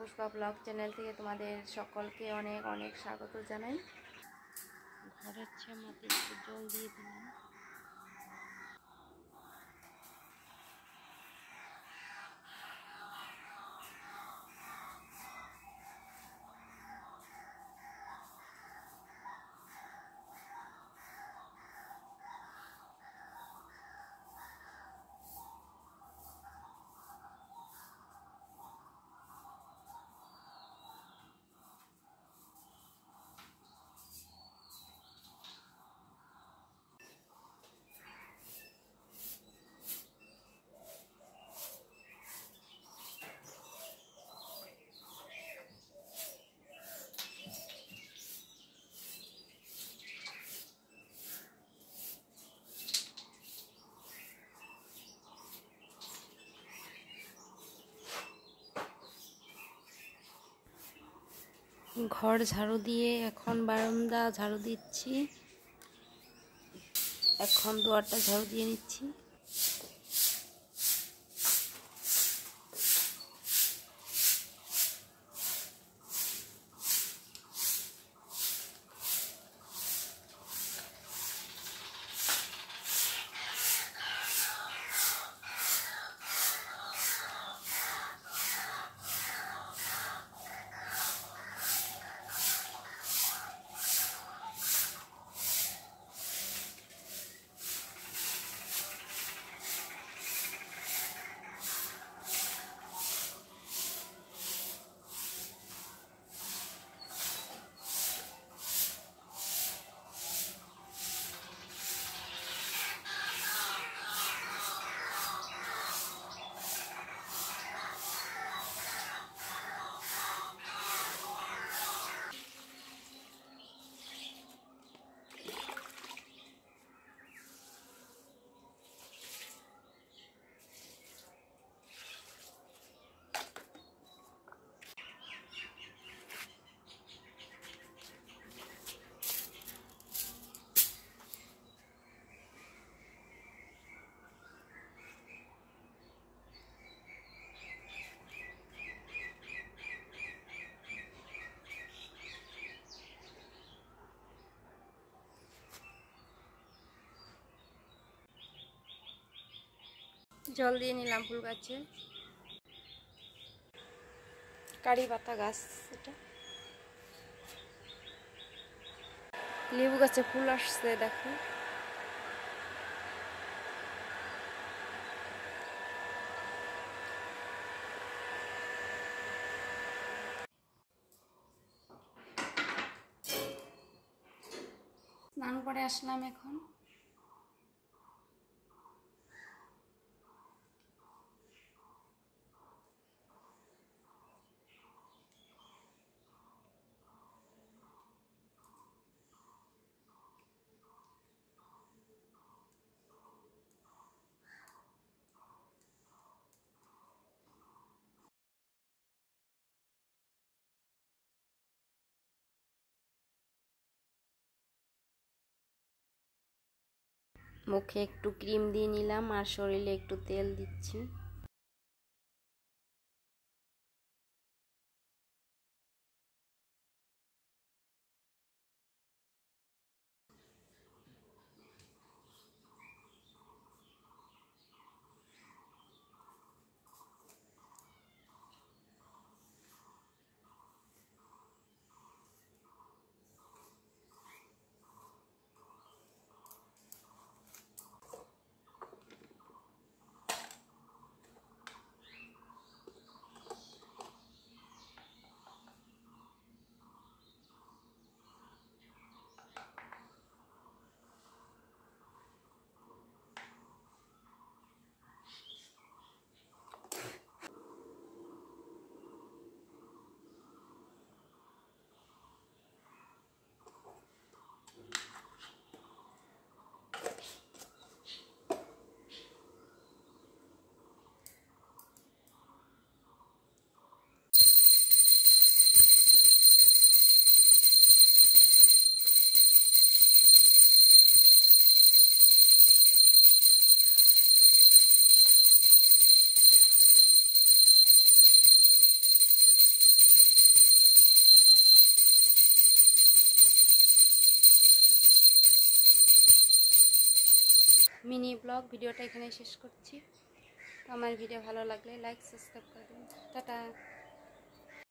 Pushpa blog channel থেকে তোমাদের সকলকে অনেক অনেক স্বাগত জানাই ঘরের হচ্ছে আমাদের জল দিয়ে দিলাম ঘর ঝাড়ু দিয়ে এখন বারান্দা ঝাড়ু দিচ্ছি এখন দুয়ারটা ঝাড়ু দিয়ে নিচ্ছি জল দিয়ে নিলাম ফুল গাছে কারি পাতা গাছ এটা লেবু গাছে ফুল আসছে দেখো স্নান করে আসলাম এখন মুখে একটু ক্রিম দিয়ে নিলাম আর শরীরে একটু তেল দিচ্ছি মিনি ব্লগ ভিডিওটা এখানে শেষ করছি আমার ভিডিও ভালো লাগলে লাইক সাবস্ক্রাইব করে দিন টাটা